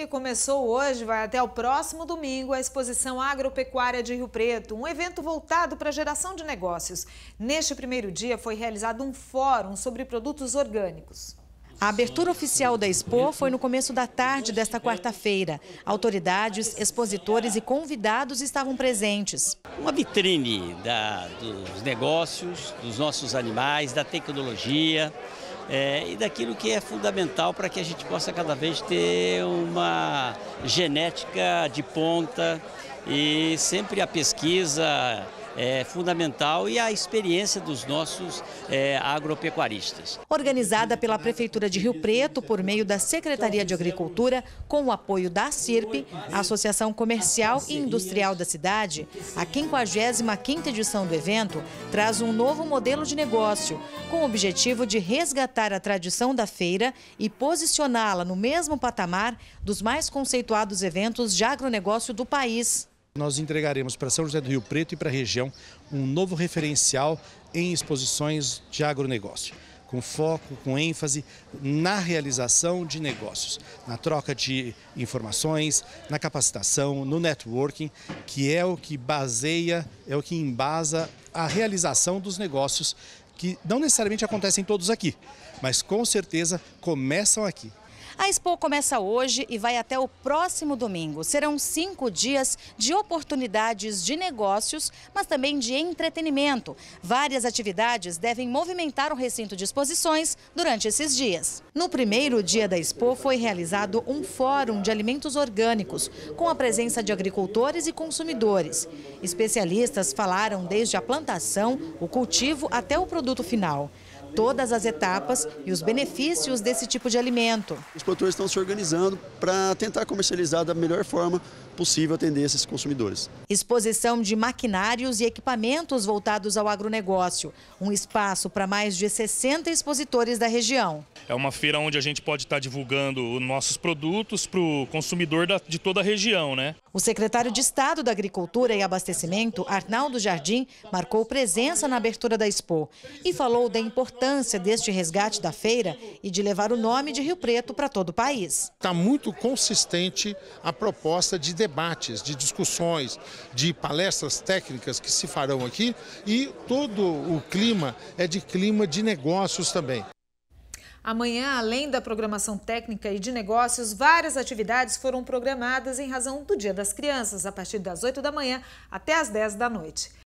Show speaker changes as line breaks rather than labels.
E começou hoje, vai até o próximo domingo, a Exposição Agropecuária de Rio Preto, um evento voltado para a geração de negócios. Neste primeiro dia foi realizado um fórum sobre produtos orgânicos. A abertura oficial da Expo foi no começo da tarde desta quarta-feira. Autoridades, expositores e convidados estavam presentes.
Uma vitrine da, dos negócios, dos nossos animais, da tecnologia, é, e daquilo que é fundamental para que a gente possa cada vez ter uma genética de ponta e sempre a pesquisa é, fundamental e a experiência dos nossos é, agropecuaristas.
Organizada pela Prefeitura de Rio Preto, por meio da Secretaria de Agricultura, com o apoio da CIRP, a Associação Comercial e Industrial da cidade, a 55ª edição do evento traz um novo modelo de negócio, com o objetivo de resgatar a tradição da feira e posicioná-la no mesmo patamar dos mais conceituados eventos de agronegócio do país.
Nós entregaremos para São José do Rio Preto e para a região um novo referencial em exposições de agronegócio com foco, com ênfase na realização de negócios, na troca de informações, na capacitação, no networking, que é o que baseia, é o que embasa a realização dos negócios que não necessariamente acontecem todos aqui, mas com certeza começam aqui.
A Expo começa hoje e vai até o próximo domingo. Serão cinco dias de oportunidades de negócios, mas também de entretenimento. Várias atividades devem movimentar o recinto de exposições durante esses dias. No primeiro dia da Expo foi realizado um fórum de alimentos orgânicos, com a presença de agricultores e consumidores. Especialistas falaram desde a plantação, o cultivo até o produto final todas as etapas e os benefícios desse tipo de alimento. Os produtores estão se organizando para tentar comercializar da melhor forma possível atender esses consumidores. Exposição de maquinários e equipamentos voltados ao agronegócio. Um espaço para mais de 60 expositores da região.
É uma feira onde a gente pode estar tá divulgando nossos produtos para o consumidor de toda a região, né?
O secretário de Estado da Agricultura e Abastecimento, Arnaldo Jardim, marcou presença na abertura da Expo e falou da importância importância deste resgate da feira e de levar o nome de Rio Preto para todo o país. Está muito
consistente a proposta de debates, de discussões, de palestras técnicas que se farão aqui e todo o clima é de clima de negócios também.
Amanhã, além da programação técnica e de negócios, várias atividades foram programadas em razão do Dia das Crianças, a partir das 8 da manhã até as 10 da noite.